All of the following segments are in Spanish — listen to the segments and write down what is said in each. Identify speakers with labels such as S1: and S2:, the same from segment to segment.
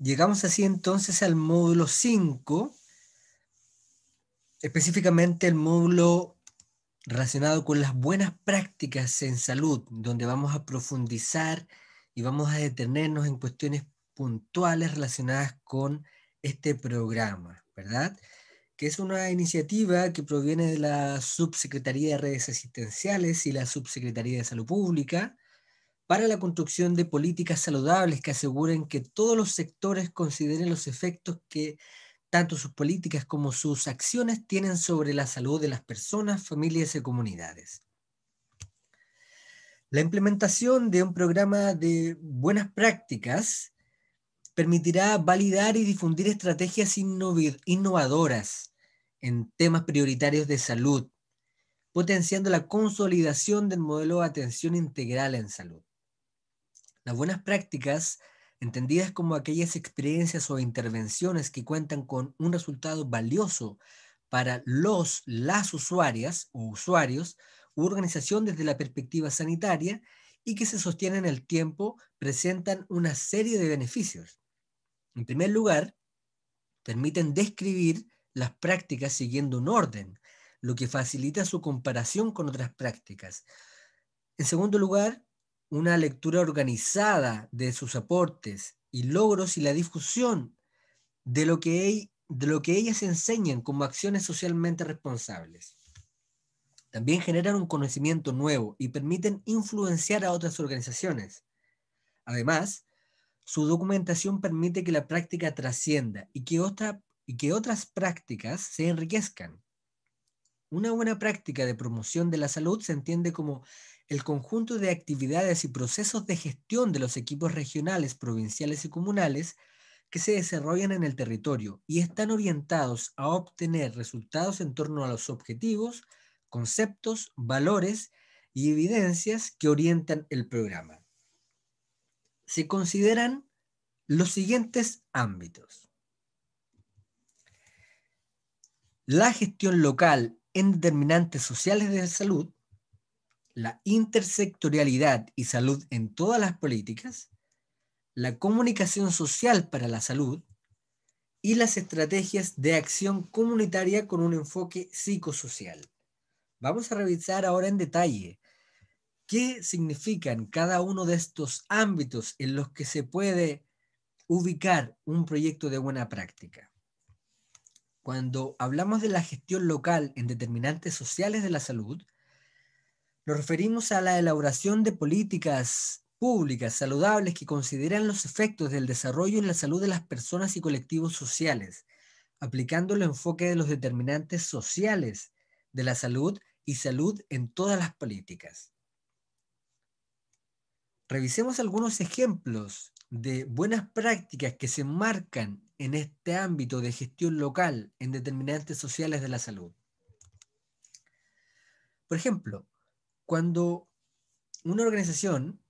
S1: Llegamos así entonces al módulo 5, específicamente el módulo relacionado con las buenas prácticas en salud, donde vamos a profundizar y vamos a detenernos en cuestiones puntuales relacionadas con este programa, ¿verdad? Que es una iniciativa que proviene de la Subsecretaría de Redes Asistenciales y la Subsecretaría de Salud Pública, para la construcción de políticas saludables que aseguren que todos los sectores consideren los efectos que tanto sus políticas como sus acciones tienen sobre la salud de las personas, familias y comunidades. La implementación de un programa de buenas prácticas permitirá validar y difundir estrategias innovadoras en temas prioritarios de salud, potenciando la consolidación del modelo de atención integral en salud. Las buenas prácticas, entendidas como aquellas experiencias o intervenciones que cuentan con un resultado valioso para los, las usuarias o usuarios u organización desde la perspectiva sanitaria y que se sostienen en el tiempo, presentan una serie de beneficios. En primer lugar, permiten describir las prácticas siguiendo un orden, lo que facilita su comparación con otras prácticas. En segundo lugar, una lectura organizada de sus aportes y logros y la difusión de lo que, de lo que ellas enseñan como acciones socialmente responsables. También generan un conocimiento nuevo y permiten influenciar a otras organizaciones. Además, su documentación permite que la práctica trascienda y que, y que otras prácticas se enriquezcan. Una buena práctica de promoción de la salud se entiende como el conjunto de actividades y procesos de gestión de los equipos regionales, provinciales y comunales que se desarrollan en el territorio y están orientados a obtener resultados en torno a los objetivos, conceptos, valores y evidencias que orientan el programa. Se consideran los siguientes ámbitos. La gestión local en determinantes sociales de salud, la intersectorialidad y salud en todas las políticas, la comunicación social para la salud y las estrategias de acción comunitaria con un enfoque psicosocial. Vamos a revisar ahora en detalle qué significan cada uno de estos ámbitos en los que se puede ubicar un proyecto de buena práctica. Cuando hablamos de la gestión local en determinantes sociales de la salud, nos referimos a la elaboración de políticas públicas saludables que consideran los efectos del desarrollo en la salud de las personas y colectivos sociales, aplicando el enfoque de los determinantes sociales de la salud y salud en todas las políticas. Revisemos algunos ejemplos de buenas prácticas que se marcan en este ámbito de gestión local en determinantes sociales de la salud. Por ejemplo, cuando una organización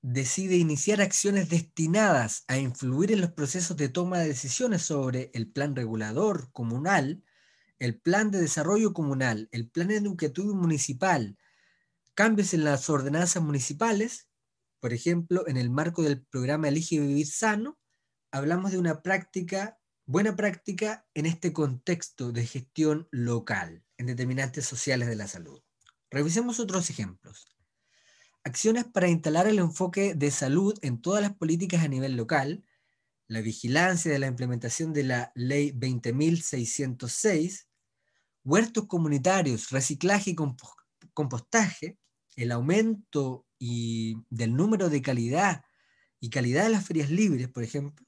S1: decide iniciar acciones destinadas a influir en los procesos de toma de decisiones sobre el plan regulador comunal, el plan de desarrollo comunal, el plan educativo municipal, cambios en las ordenanzas municipales, por ejemplo, en el marco del programa Elige Vivir Sano, hablamos de una práctica, buena práctica en este contexto de gestión local, en determinantes sociales de la salud. Revisemos otros ejemplos. Acciones para instalar el enfoque de salud en todas las políticas a nivel local, la vigilancia de la implementación de la Ley 20.606, huertos comunitarios, reciclaje y compostaje, el aumento y del número de calidad y calidad de las ferias libres, por ejemplo,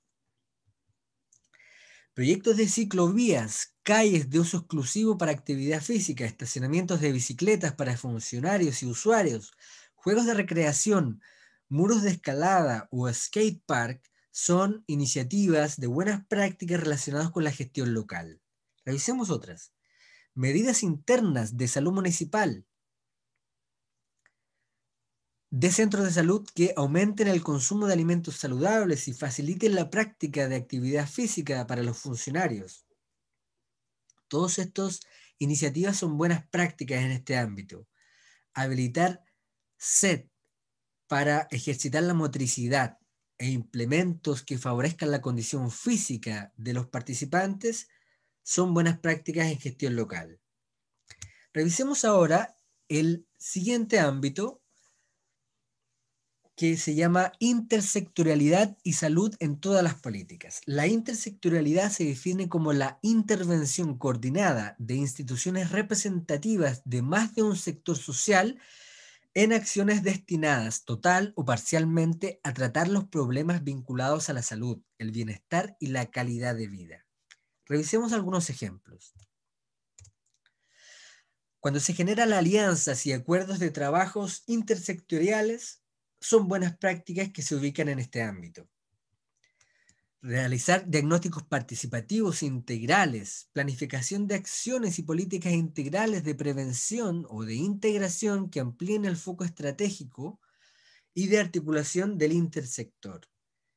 S1: Proyectos de ciclovías, calles de uso exclusivo para actividad física, estacionamientos de bicicletas para funcionarios y usuarios, juegos de recreación, muros de escalada o skate park son iniciativas de buenas prácticas relacionadas con la gestión local. Revisemos otras. Medidas internas de salud municipal, de centros de salud que aumenten el consumo de alimentos saludables y faciliten la práctica de actividad física para los funcionarios. Todas estas iniciativas son buenas prácticas en este ámbito. Habilitar SET para ejercitar la motricidad e implementos que favorezcan la condición física de los participantes son buenas prácticas en gestión local. Revisemos ahora el siguiente ámbito que se llama intersectorialidad y salud en todas las políticas. La intersectorialidad se define como la intervención coordinada de instituciones representativas de más de un sector social en acciones destinadas total o parcialmente a tratar los problemas vinculados a la salud, el bienestar y la calidad de vida. Revisemos algunos ejemplos. Cuando se generan alianzas y acuerdos de trabajos intersectoriales, son buenas prácticas que se ubican en este ámbito. Realizar diagnósticos participativos integrales, planificación de acciones y políticas integrales de prevención o de integración que amplíen el foco estratégico y de articulación del intersector.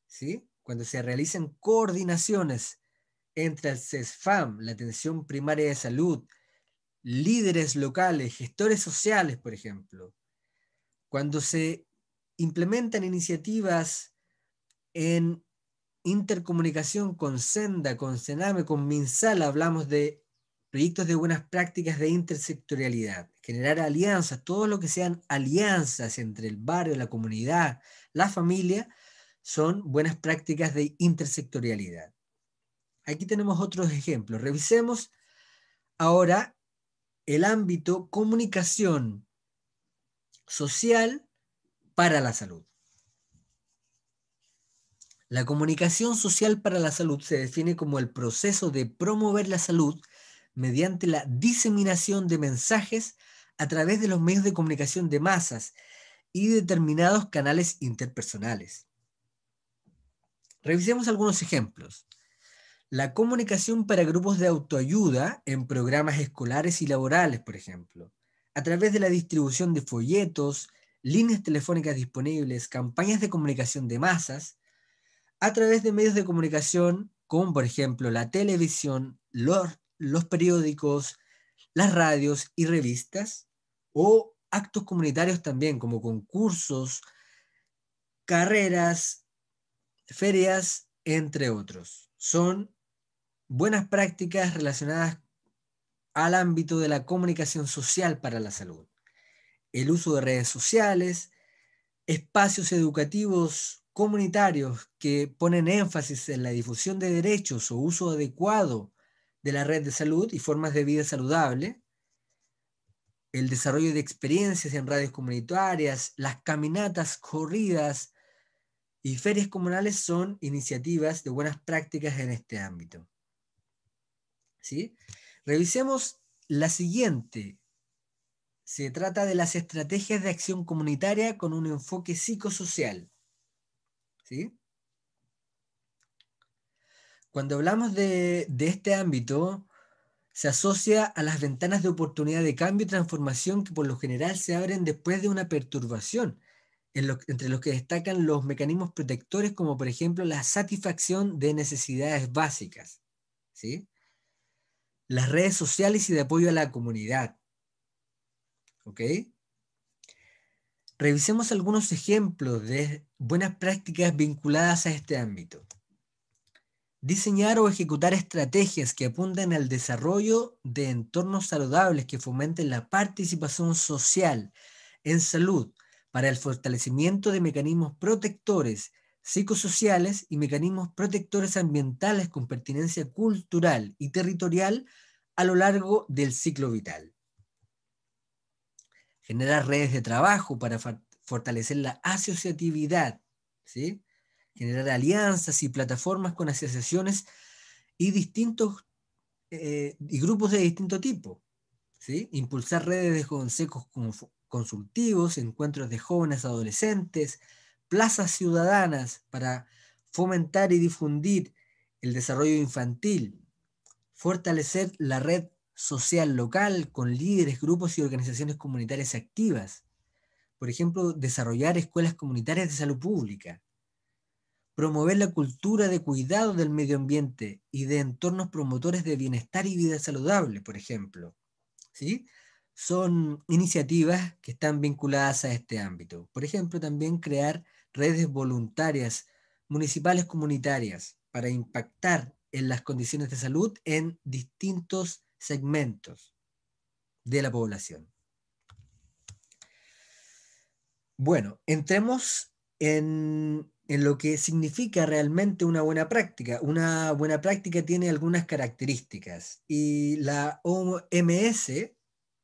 S1: ¿sí? Cuando se realizan coordinaciones entre el CESFAM, la atención primaria de salud, líderes locales, gestores sociales, por ejemplo, cuando se implementan iniciativas en intercomunicación con Senda, con Sename, con Minsal, hablamos de proyectos de buenas prácticas de intersectorialidad, generar alianzas, todo lo que sean alianzas entre el barrio, la comunidad, la familia, son buenas prácticas de intersectorialidad. Aquí tenemos otros ejemplos. Revisemos ahora el ámbito comunicación social para la salud. La comunicación social para la salud se define como el proceso de promover la salud mediante la diseminación de mensajes a través de los medios de comunicación de masas y determinados canales interpersonales. Revisemos algunos ejemplos. La comunicación para grupos de autoayuda en programas escolares y laborales, por ejemplo, a través de la distribución de folletos, líneas telefónicas disponibles, campañas de comunicación de masas, a través de medios de comunicación como por ejemplo la televisión, los, los periódicos, las radios y revistas, o actos comunitarios también como concursos, carreras, ferias, entre otros. Son buenas prácticas relacionadas al ámbito de la comunicación social para la salud el uso de redes sociales, espacios educativos comunitarios que ponen énfasis en la difusión de derechos o uso adecuado de la red de salud y formas de vida saludable, el desarrollo de experiencias en radios comunitarias, las caminatas, corridas y ferias comunales son iniciativas de buenas prácticas en este ámbito. ¿Sí? Revisemos la siguiente se trata de las estrategias de acción comunitaria con un enfoque psicosocial. ¿Sí? Cuando hablamos de, este ámbito, se asocia a las ventanas de oportunidad de cambio y transformación que por lo general se abren después de una perturbación, entre los que destacan los mecanismos protectores como por ejemplo la satisfacción de necesidades básicas, ¿sí? las redes sociales y de apoyo a la comunidad, Revisemos algunos ejemplos de buenas prácticas vinculadas a este ámbito. Diseñar o ejecutar estrategias que apunten al desarrollo de entornos saludables que fomenten la participación social en salud para el fortalecimiento de mecanismos protectores psicosociales y mecanismos protectores ambientales con pertinencia cultural y territorial a lo largo del ciclo vital generar redes de trabajo para fortalecer la asociatividad, ¿sí? generar alianzas y plataformas con asociaciones y distintos eh, y grupos de distinto tipo, ¿sí? impulsar redes de consejos consultivos, encuentros de jóvenes adolescentes, plazas ciudadanas para fomentar y difundir el desarrollo infantil, fortalecer la red social local con líderes, grupos y organizaciones comunitarias activas. Por ejemplo, desarrollar escuelas comunitarias de salud pública. Promover la cultura de cuidado del medio ambiente y de entornos promotores de bienestar y vida saludable, por ejemplo. ¿Sí? Son iniciativas que están vinculadas a este ámbito. Por ejemplo, también crear redes voluntarias municipales comunitarias para impactar en las condiciones de salud en distintos segmentos de la población. Bueno, entremos en, lo que significa realmente una buena práctica. Una buena práctica tiene algunas características y la OMS,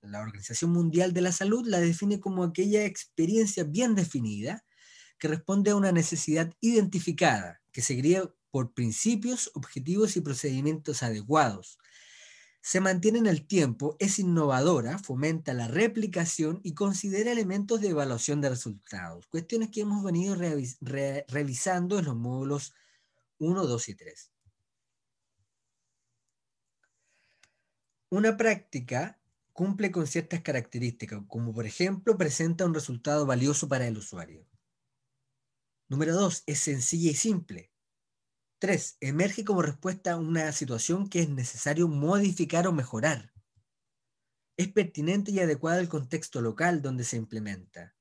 S1: la Organización Mundial de la Salud, la define como aquella experiencia bien definida que responde a una necesidad identificada, que se por principios, objetivos y procedimientos adecuados, se mantiene en el tiempo, es innovadora, fomenta la replicación y considera elementos de evaluación de resultados, cuestiones que hemos venido revisando en los módulos 1, 2 y 3. Una práctica cumple con ciertas características, como por ejemplo presenta un resultado valioso para el usuario. Número 2, es sencilla y simple. Tres, emerge como respuesta a una situación que es necesario modificar o mejorar. Es pertinente y adecuada al contexto local donde se implementa.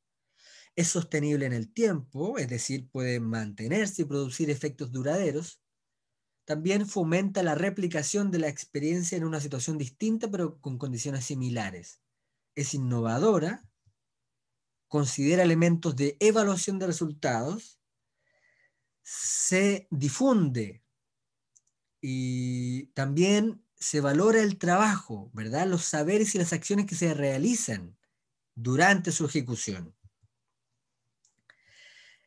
S1: Es sostenible en el tiempo, es decir, puede mantenerse y producir efectos duraderos. También fomenta la replicación de la experiencia en una situación distinta pero con condiciones similares. Es innovadora, considera elementos de evaluación de resultados, se difunde y también se valora el trabajo, ¿verdad? Los saberes y las acciones que se realizan durante su ejecución.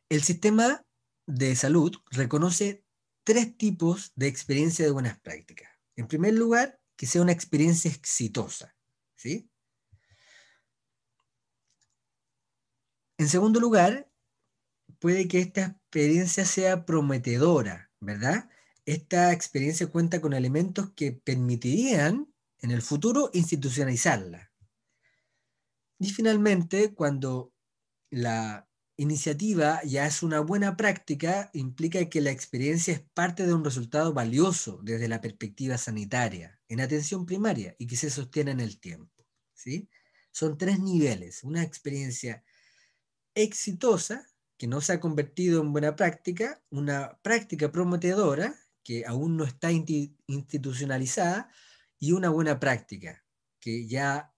S1: El sistema de salud reconoce tres tipos de experiencia de buenas prácticas. En primer lugar, que sea una experiencia exitosa, En segundo lugar, puede que estas experiencia sea prometedora, ¿verdad? Esta experiencia cuenta con elementos que permitirían en el futuro institucionalizarla. Y finalmente, cuando la iniciativa ya es una buena práctica, implica que la experiencia es parte de un resultado valioso desde la perspectiva sanitaria, en atención primaria, y que se sostiene en el tiempo. ¿sí? Son tres niveles, una experiencia exitosa, que no se ha convertido en buena práctica, una práctica prometedora que aún no está institucionalizada y una buena práctica que ya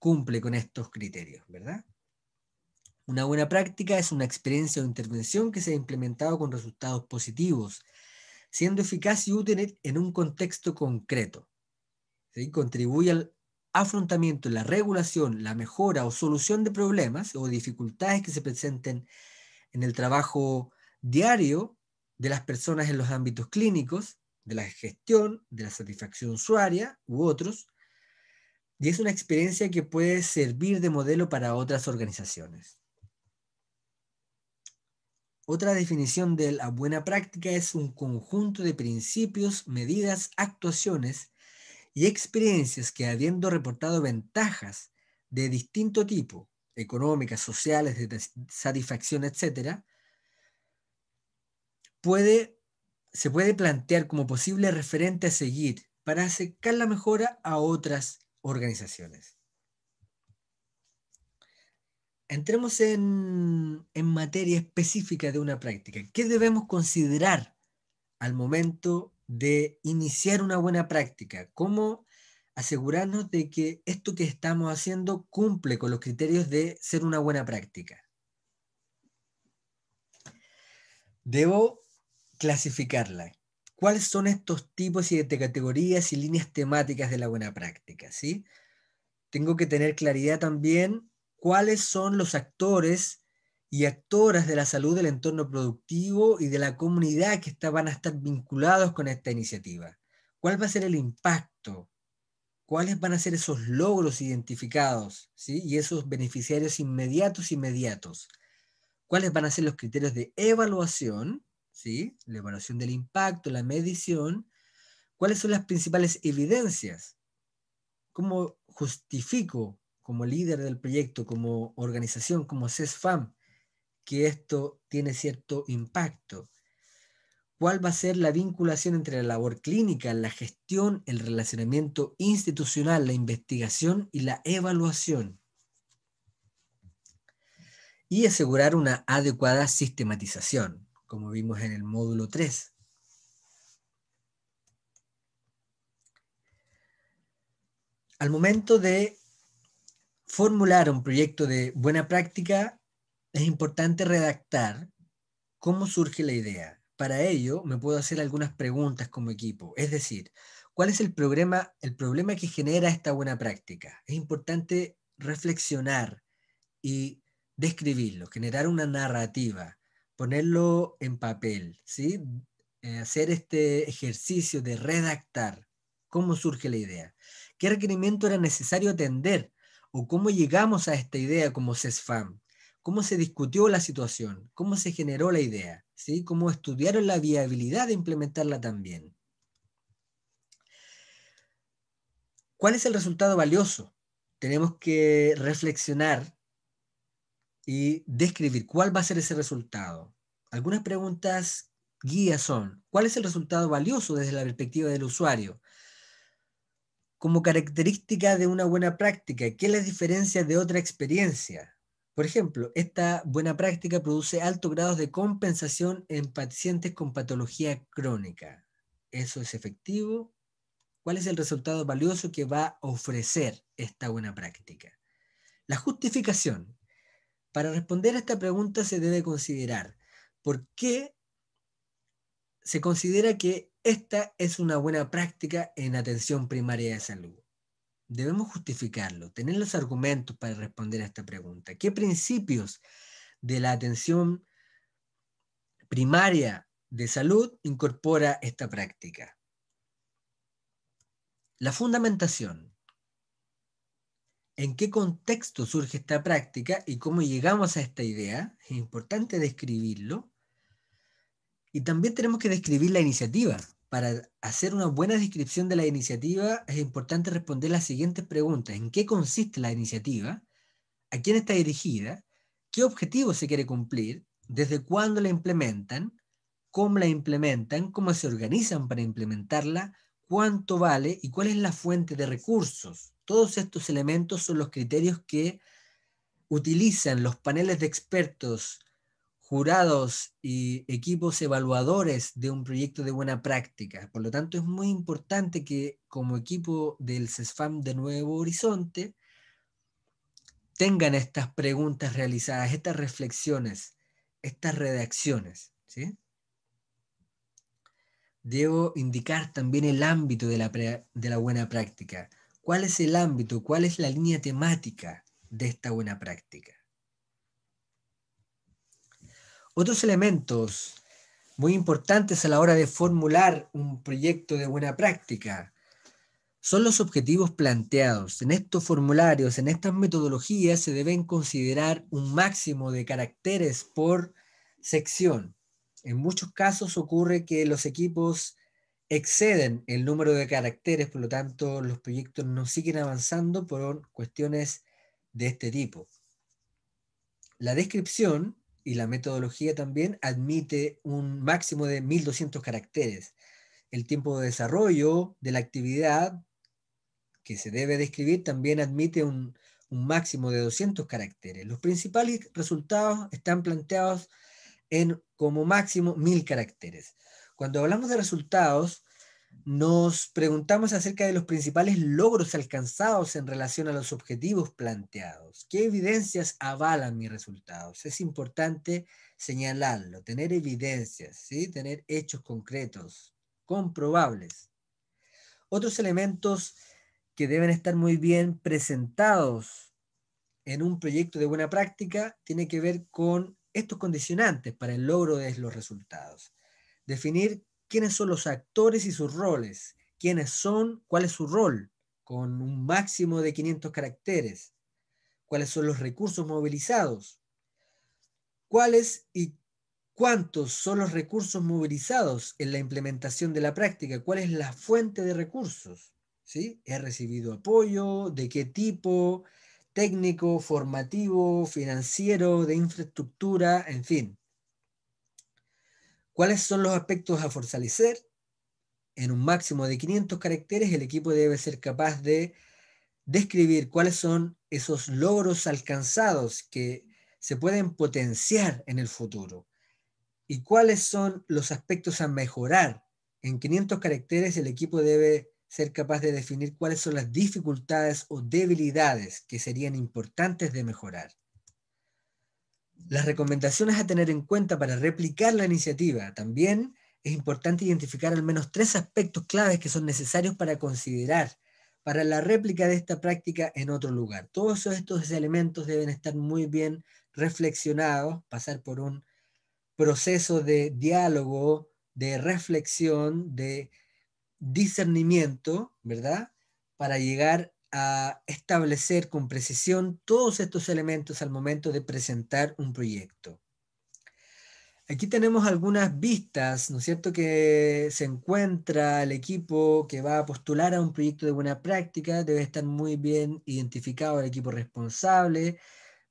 S1: cumple con estos criterios, ¿verdad? Una buena práctica es una experiencia o intervención que se ha implementado con resultados positivos, siendo eficaz y útil en un contexto concreto. y Contribuye al afrontamiento, la regulación, la mejora o solución de problemas o dificultades que se presenten en el trabajo diario de las personas en los ámbitos clínicos, de la gestión, de la satisfacción usuaria u otros, y es una experiencia que puede servir de modelo para otras organizaciones. Otra definición de la buena práctica es un conjunto de principios, medidas, actuaciones y experiencias que habiendo reportado ventajas de distinto tipo económicas, sociales, de satisfacción, etc., puede, se puede plantear como posible referente a seguir para acercar la mejora a otras organizaciones. Entremos en, en materia específica de una práctica. ¿Qué debemos considerar al momento de iniciar una buena práctica? ¿Cómo asegurarnos de que esto que estamos haciendo cumple con los criterios de ser una buena práctica. Debo clasificarla. ¿Cuáles son estos tipos y de categorías y líneas temáticas de la buena práctica? ¿sí? Tengo que tener claridad también cuáles son los actores y actoras de la salud del entorno productivo y de la comunidad que van a estar vinculados con esta iniciativa. ¿Cuál va a ser el impacto? cuáles van a ser esos logros identificados ¿sí? y esos beneficiarios inmediatos, inmediatos. ¿Cuáles van a ser los criterios de evaluación? ¿sí? La evaluación del impacto, la medición. ¿Cuáles son las principales evidencias? ¿Cómo justifico como líder del proyecto, como organización, como CESFAM, que esto tiene cierto impacto? cuál va a ser la vinculación entre la labor clínica, la gestión, el relacionamiento institucional, la investigación y la evaluación. Y asegurar una adecuada sistematización, como vimos en el módulo 3. Al momento de formular un proyecto de buena práctica, es importante redactar cómo surge la idea, para ello, me puedo hacer algunas preguntas como equipo, es decir, ¿cuál es el problema, el problema que genera esta buena práctica? Es importante reflexionar y describirlo, generar una narrativa, ponerlo en papel, ¿sí? Eh, hacer este ejercicio de redactar cómo surge la idea, qué requerimiento era necesario atender o cómo llegamos a esta idea como CESFAM, cómo se discutió la situación, cómo se generó la idea, cómo estudiaron la viabilidad de implementarla también. ¿Cuál es el resultado valioso? Tenemos que reflexionar y describir cuál va a ser ese resultado. Algunas preguntas guías son, ¿cuál es el resultado valioso desde la perspectiva del usuario? Como característica de una buena práctica, ¿qué la diferencia de otra experiencia? Por ejemplo, esta buena práctica produce altos grados de compensación en pacientes con patología crónica. ¿Eso es efectivo? ¿Cuál es el resultado valioso que va a ofrecer esta buena práctica? La justificación. Para responder a esta pregunta se debe considerar por qué se considera que esta es una buena práctica en atención primaria de salud. Debemos justificarlo, tener los argumentos para responder a esta pregunta. ¿Qué principios de la atención primaria de salud incorpora esta práctica? La fundamentación. ¿En qué contexto surge esta práctica y cómo llegamos a esta idea? Es importante describirlo. Y también tenemos que describir la iniciativa para hacer una buena descripción de la iniciativa es importante responder las siguientes preguntas. ¿En qué consiste la iniciativa? ¿A quién está dirigida? ¿Qué objetivo se quiere cumplir? ¿Desde cuándo la implementan? ¿Cómo la implementan? ¿Cómo se organizan para implementarla? ¿Cuánto vale? ¿Y cuál es la fuente de recursos? Todos estos elementos son los criterios que utilizan los paneles de expertos jurados y equipos evaluadores de un proyecto de buena práctica. Por lo tanto, es muy importante que como equipo del CESFAM de Nuevo Horizonte tengan estas preguntas realizadas, estas reflexiones, estas redacciones. Debo indicar también el ámbito de la buena práctica. ¿Cuál es el ámbito? ¿Cuál es la línea temática de esta buena práctica? Otros elementos muy importantes a la hora de formular un proyecto de buena práctica son los objetivos planteados. En estos formularios, en estas metodologías, se deben considerar un máximo de caracteres por sección. En muchos casos ocurre que los equipos exceden el número de caracteres, por lo tanto los proyectos no siguen avanzando por cuestiones de este tipo. La descripción y la metodología también admite un máximo de 1200 caracteres. El tiempo de desarrollo de la actividad que se debe describir también admite un, máximo de 200 caracteres. Los principales resultados están planteados en como máximo 1000 caracteres. Cuando hablamos de resultados, nos preguntamos acerca de los principales logros alcanzados en relación a los objetivos planteados. ¿Qué evidencias avalan mis resultados? Es importante señalarlo, tener evidencias, ¿sí? tener hechos concretos, comprobables. Otros elementos que deben estar muy bien presentados en un proyecto de buena práctica tiene que ver con estos condicionantes para el logro de los resultados. Definir quiénes son los actores y sus roles, quiénes son, cuál es su rol, con un máximo de 500 caracteres, cuáles son los recursos movilizados, cuáles y cuántos son los recursos movilizados en la implementación de la práctica, cuál es la fuente de recursos, ¿sí? ¿He recibido apoyo? ¿De qué tipo? técnico, formativo, financiero, de infraestructura, en fin. ¿Cuáles son los aspectos a fortalecer? En un máximo de 500 caracteres, el equipo debe ser capaz de describir cuáles son esos logros alcanzados que se pueden potenciar en el futuro y cuáles son los aspectos a mejorar. En 500 caracteres, el equipo debe ser capaz de definir cuáles son las dificultades o debilidades que serían importantes de mejorar. Las recomendaciones a tener en cuenta para replicar la iniciativa. También es importante identificar al menos tres aspectos claves que son necesarios para considerar para la réplica de esta práctica en otro lugar. Todos estos elementos deben estar muy bien reflexionados, pasar por un proceso de diálogo, de reflexión, de discernimiento, ¿verdad? Para llegar a establecer con precisión todos estos elementos al momento de presentar un proyecto. Aquí tenemos algunas vistas, ¿no es cierto?, que se encuentra el equipo que va a postular a un proyecto de buena práctica, debe estar muy bien identificado el equipo responsable,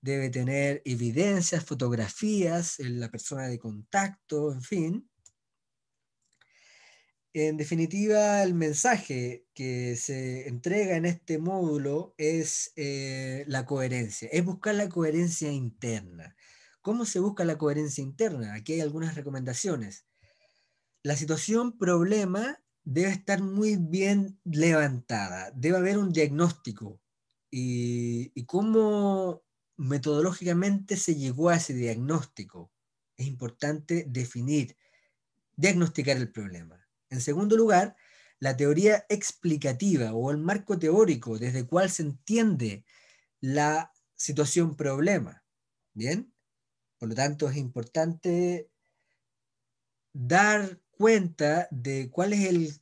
S1: debe tener evidencias, fotografías, la persona de contacto, en fin. En definitiva, el mensaje que se entrega en este módulo es eh, la coherencia, es buscar la coherencia interna. ¿Cómo se busca la coherencia interna? Aquí hay algunas recomendaciones. La situación problema debe estar muy bien levantada, debe haber un diagnóstico y cómo metodológicamente se llegó a ese diagnóstico. Es importante definir, diagnosticar el problema en segundo lugar, la teoría explicativa o el marco teórico desde el cual se entiende la situación problema. ¿Bien? Por lo tanto, es importante dar cuenta de cuál es el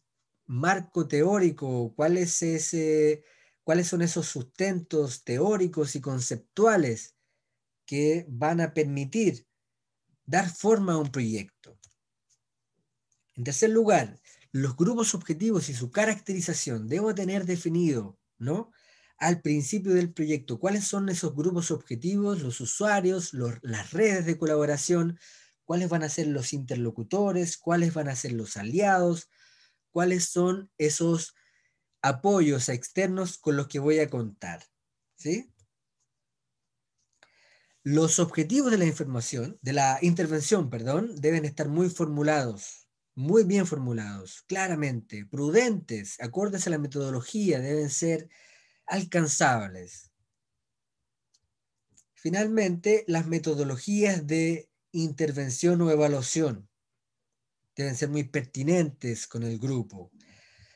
S1: marco teórico, cuáles son esos sustentos teóricos y conceptuales que van a permitir dar forma a un proyecto. En tercer lugar, los grupos objetivos y su caracterización. Debo tener definido, ¿no? Al principio del proyecto, cuáles son esos grupos objetivos, los usuarios, las redes de colaboración, cuáles van a ser los interlocutores, cuáles van a ser los aliados, cuáles son esos apoyos externos con los que voy a contar. ¿sí? Los objetivos de la información, de la intervención, perdón, deben estar muy formulados, muy bien formulados, claramente, prudentes, acordes a la metodología, deben ser alcanzables. Finalmente, las metodologías de intervención o evaluación deben ser muy pertinentes con el grupo.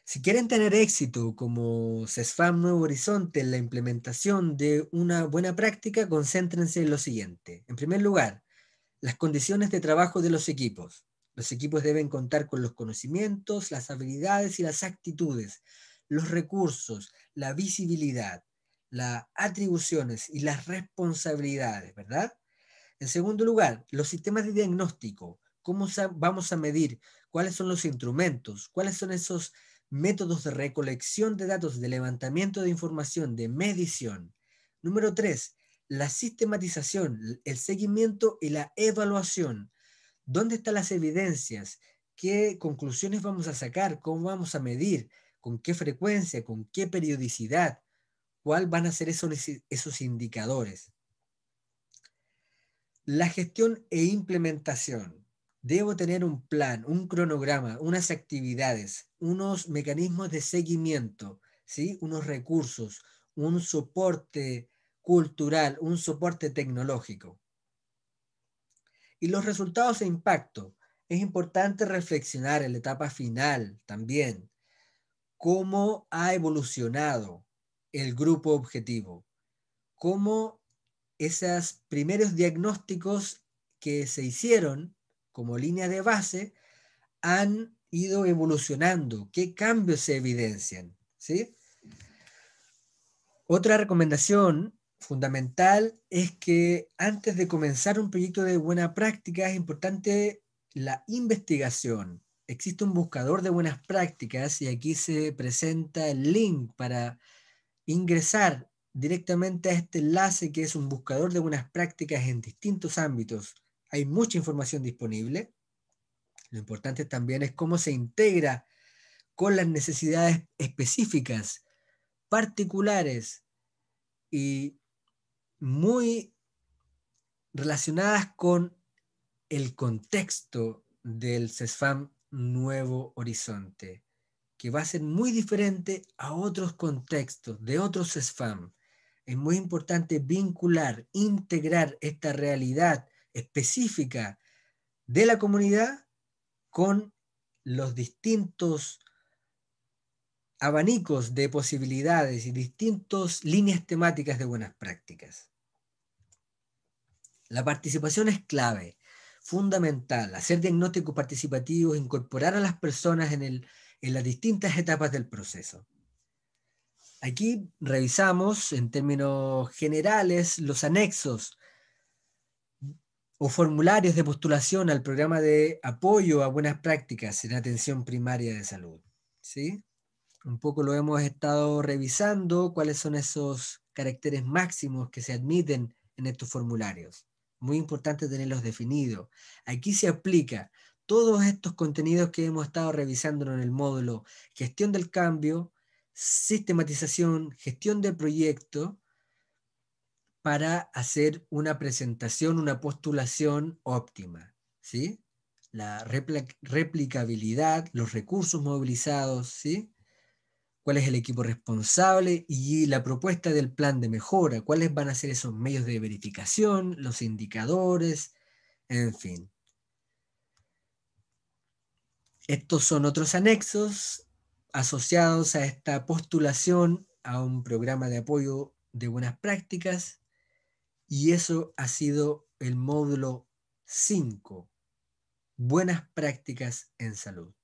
S1: Si quieren tener éxito como CESFAM Nuevo Horizonte en la implementación de una buena práctica, concéntrense en lo siguiente. En primer lugar, las condiciones de trabajo de los equipos. Los equipos deben contar con los conocimientos, las habilidades y las actitudes, los recursos, la visibilidad, las atribuciones y las responsabilidades, ¿verdad? En segundo lugar, los sistemas de diagnóstico. ¿Cómo vamos a medir? ¿Cuáles son los instrumentos? ¿Cuáles son esos métodos de recolección de datos, de levantamiento de información, de medición? Número tres, la sistematización, el seguimiento y la evaluación. ¿Dónde están las evidencias? ¿Qué conclusiones vamos a sacar? ¿Cómo vamos a medir? ¿Con qué frecuencia? ¿Con qué periodicidad? ¿Cuáles van a ser esos, indicadores? La gestión e implementación. Debo tener un plan, un cronograma, unas actividades, unos mecanismos de seguimiento, ¿sí? unos recursos, un soporte cultural, un soporte tecnológico y los resultados e impacto. Es importante reflexionar en la etapa final también cómo ha evolucionado el grupo objetivo, cómo esos primeros diagnósticos que se hicieron como línea de base han ido evolucionando, qué cambios se evidencian. ¿sí? Otra recomendación fundamental es que antes de comenzar un proyecto de buena práctica es importante la investigación. Existe un buscador de buenas prácticas y aquí se presenta el link para ingresar directamente a este enlace que es un buscador de buenas prácticas en distintos ámbitos. Hay mucha información disponible. Lo importante también es cómo se integra con las necesidades específicas, particulares y muy relacionadas con el contexto del CESFAM Nuevo Horizonte, que va a ser muy diferente a otros contextos de otros CESFAM. Es muy importante vincular, integrar esta realidad específica de la comunidad con los distintos abanicos de posibilidades y distintas líneas temáticas de buenas prácticas. La participación es clave, fundamental, hacer diagnósticos participativos, incorporar a las personas en, las distintas etapas del proceso. Aquí revisamos en términos generales los anexos o formularios de postulación al programa de apoyo a buenas prácticas en atención primaria de salud. ¿sí? Un poco lo hemos estado revisando, cuáles son esos caracteres máximos que se admiten en estos formularios. Muy importante tenerlos definidos. Aquí se aplica todos estos contenidos que hemos estado revisando en el módulo gestión del cambio, sistematización, gestión del proyecto, para hacer una presentación, una postulación óptima. ¿sí? La replicabilidad, los recursos movilizados, ¿sí? cuál es el equipo responsable y la propuesta del plan de mejora, cuáles van a ser esos medios de verificación, los indicadores, en fin. Estos son otros anexos asociados a esta postulación a un programa de apoyo de buenas prácticas y eso ha sido el módulo 5, buenas prácticas en salud.